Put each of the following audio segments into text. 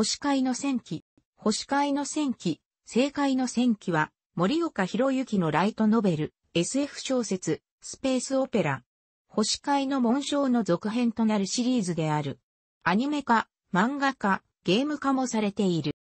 星会の戦記、星会の戦記、政界の戦記は、森岡博之のライトノベル、SF 小説、スペースオペラ。星会の紋章の続編となるシリーズである。アニメ化、漫画化、ゲーム化もされている。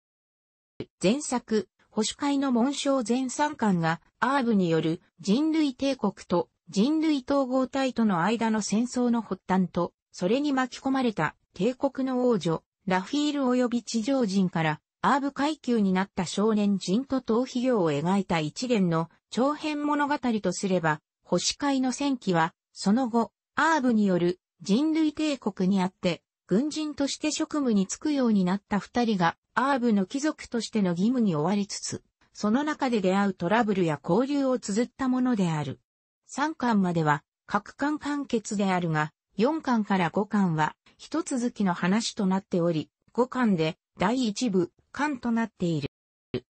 前作、星会の紋章全3巻が、アーブによる人類帝国と人類統合体との間の戦争の発端と、それに巻き込まれた帝国の王女、ラフィール及び地上人からアーブ階級になった少年人と逃避行を描いた一連の長編物語とすれば、星界の戦記は、その後、アーブによる人類帝国にあって、軍人として職務に就くようになった二人が、アーブの貴族としての義務に追われつつ、その中で出会うトラブルや交流を綴ったものである。3巻までは、各巻完結であるが、4巻から5巻は、一続きの話となっており、5巻で第1部、巻となっている。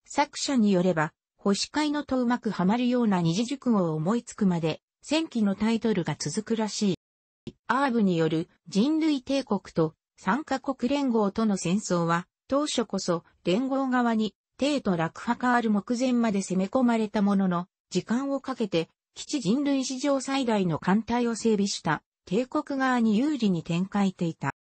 作者によれば、星界のとうまくはまるような二次熟語を思いつくまで、戦記のタイトルが続くらしい。アーブによる人類帝国と参加国連合との戦争は、当初こそ連合側に帝都落破がある目前まで攻め込まれたものの、時間をかけて、基地人類史上最大の艦隊を整備した帝国側に有利に展開していた。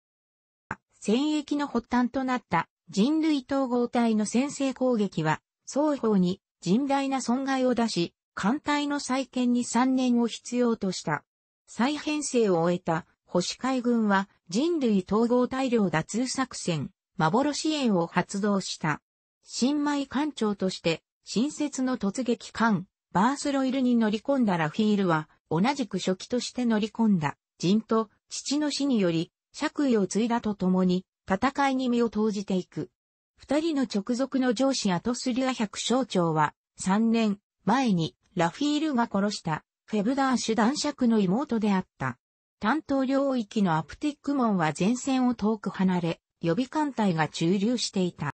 戦役の発端となった人類統合体の先制攻撃は、双方に甚大な損害を出し、艦隊の再建に3年を必要とした。再編成を終えた保守海軍は人類統合大量脱作戦、幻炎を発動した。新米艦長として新設の突撃艦、バースロイルに乗り込んだラフィールは同じく初期として乗り込んだ。人と父の死により、爵位を継いだとともに、戦いに身を投じていく。二人の直属の上司アトスリュア百姓長は、三年前にラフィールが殺したフェブダー主ュ男爵の妹であった。担当領域のアプティック門は前線を遠く離れ、予備艦隊が駐留していた。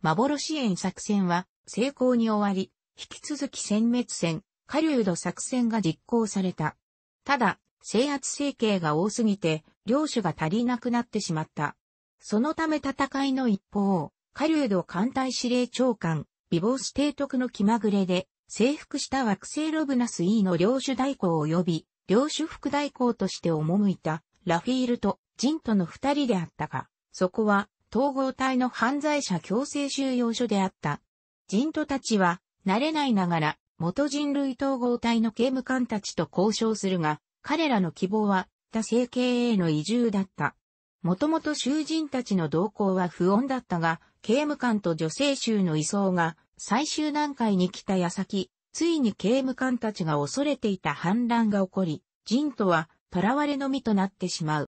幻園作戦は成功に終わり、引き続き殲滅戦、狩人作戦が実行された。ただ、制圧整形が多すぎて、領主が足りなくなってしまった。そのため戦いの一方、カード艦隊司令長官、美ボス提督の気まぐれで、征服した惑星ロブナス E の領主代行及び、領主副代行として赴いた、ラフィールとジンとの二人であったが、そこは、統合体の犯罪者強制収容所であった。ジントたちは、慣れないながら、元人類統合体の刑務官たちと交渉するが、彼らの希望は、他政経への移住だった。もともと囚人たちの動向は不穏だったが、刑務官と女性囚の移送が最終段階に来た矢先、ついに刑務官たちが恐れていた反乱が起こり、人とは囚われのみとなってしまう。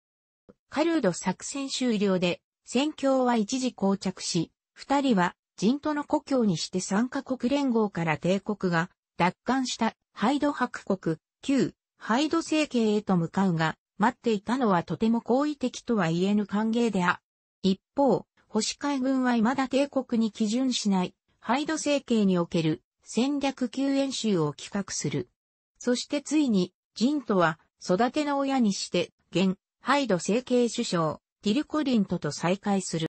カルード作戦終了で、戦況は一時膠着し、二人は人との故郷にして三カ国連合から帝国が奪還したハイド伯国、旧ハイド政権へと向かうが、待っていたのはとても好意的とは言えぬ歓迎であ。一方、星海軍は未だ帝国に基準しない、ハイド政権における戦略救援集を企画する。そしてついに、ジントは育ての親にして、現、ハイド政権首相、ティルコリントと再会する。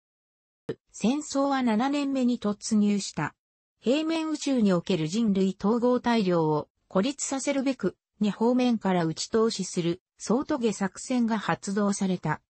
戦争は7年目に突入した。平面宇宙における人類統合大量を孤立させるべく、に方面から打ち通しする、総棘作戦が発動された。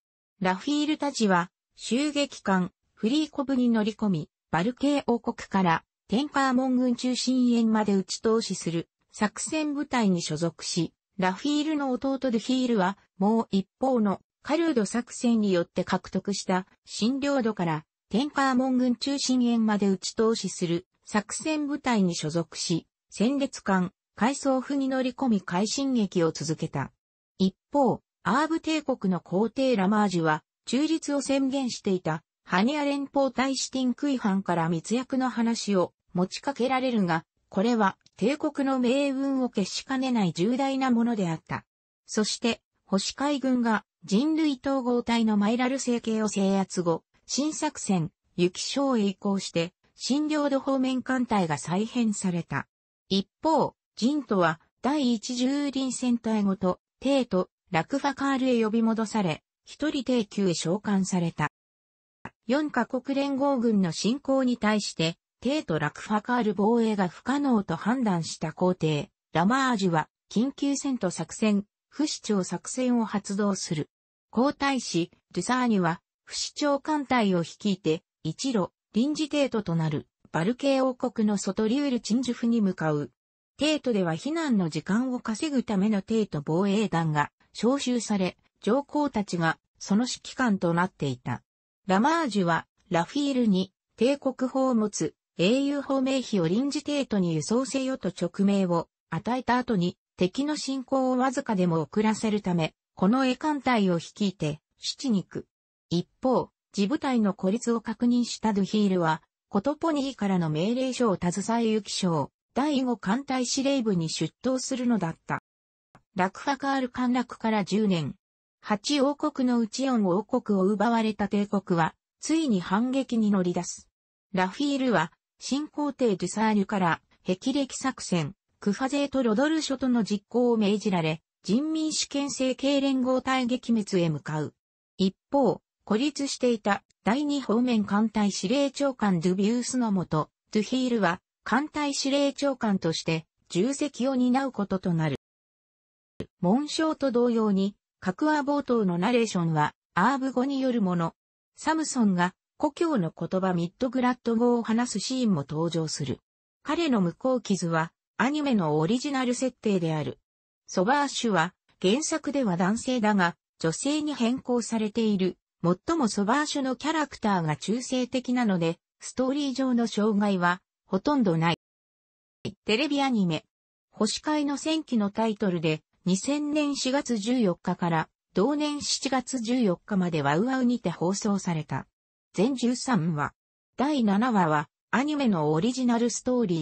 ラフィールたちは、襲撃艦、フリーコブに乗り込み、バルケー王国から、テンカーモン軍中心円まで打ち通しする、作戦部隊に所属し、ラフィールの弟デヒールは、もう一方のカルード作戦によって獲得した新領土からテンカーモン軍中心円まで打ち通しする作戦部隊に所属し、戦列艦海藻府に乗り込み快進撃を続けた。一方、アーブ帝国の皇帝ラマージュは、中立を宣言していた、ハニア連邦大使ティンクイハンから密約の話を持ちかけられるが、これは帝国の命運を決しかねない重大なものであった。そして、星海軍が人類統合体のマイラル政権を制圧後、新作戦、雪章へ移行して、新領土方面艦隊が再編された。一方、人とは、第一十輪戦隊ごと、帝都、ラクファカールへ呼び戻され、一人帝級へ召喚された。四カ国連合軍の侵攻に対して、帝都ラクファカール防衛が不可能と判断した皇帝、ラマージュは、緊急戦闘作戦、不死鳥作戦を発動する。皇太子、ルサーニュは、不死鳥艦隊を率いて、一路、臨時帝都となる、バルケー王国の外リュール鎮守フに向かう。帝都では避難の時間を稼ぐための帝都防衛団が招集され、上皇たちがその指揮官となっていた。ラマージュはラフィールに帝国法を持つ英雄法名碑を臨時帝都に輸送せよと直命を与えた後に敵の進行をわずかでも遅らせるため、この絵艦隊を率いて、七肉。一方、自部隊の孤立を確認したドゥヒールは、コトポニーからの命令書を携え行き将、第5艦隊司令部に出頭するのだった。ラクファカール陥落から10年、8王国のうち4王国を奪われた帝国は、ついに反撃に乗り出す。ラフィールは、新皇帝ドゥサールから、霹靂作戦、クファゼーとロドル諸との実行を命じられ、人民主権政系連合体撃滅へ向かう。一方、孤立していた第二方面艦隊司令長官ドゥビウスのもと、ドゥヒールは艦隊司令長官として重責を担うこととなる。紋章と同様に、格話冒頭のナレーションはアーブ語によるもの。サムソンが故郷の言葉ミッドグラッド語を話すシーンも登場する。彼の向こう傷はアニメのオリジナル設定である。ソバーシュは原作では男性だが女性に変更されている。最もソバーシュのキャラクターが中性的なので、ストーリー上の障害はほとんどない。テレビアニメ、星会の戦記のタイトルで、2000年4月14日から、同年7月14日までワウワウにて放送された。全13話。第7話は、アニメのオリジナルストーリ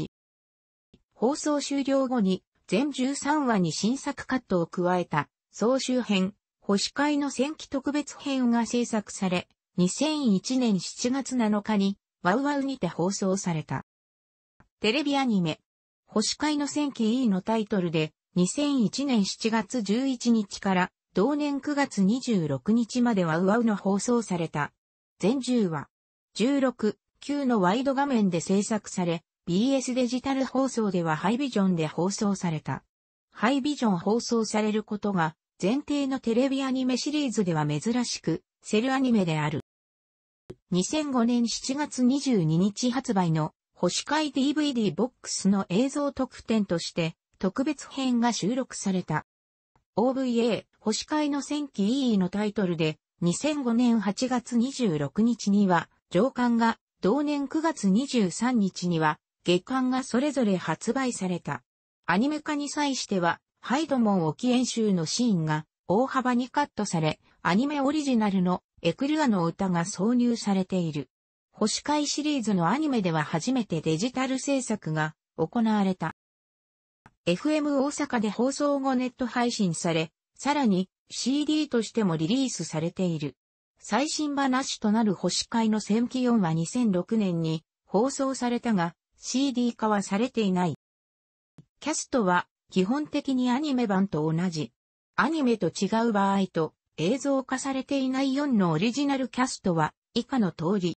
ー。放送終了後に、全13話に新作カットを加えた、総集編、星会の戦記特別編が制作され、2001年7月7日に、ワウワウにて放送された。テレビアニメ、星会の戦記 E のタイトルで、2001年7月11日から同年9月26日まではウわウの放送された。全10話、16、9のワイド画面で制作され、BS デジタル放送ではハイビジョンで放送された。ハイビジョン放送されることが前提のテレビアニメシリーズでは珍しく、セルアニメである。2005年7月22日発売の星会 DVD ボックスの映像特典として特別編が収録された。OVA 星会の戦記 E のタイトルで2005年8月26日には上巻が同年9月23日には月刊がそれぞれ発売された。アニメ化に際してはハイドモン沖演習のシーンが大幅にカットされ、アニメオリジナルのエクルアの歌が挿入されている。星海シリーズのアニメでは初めてデジタル制作が行われた。FM 大阪で放送後ネット配信され、さらに CD としてもリリースされている。最新話となる星海の戦記4は2006年に放送されたが CD 化はされていない。キャストは基本的にアニメ版と同じ。アニメと違う場合と映像化されていない4のオリジナルキャストは以下の通り。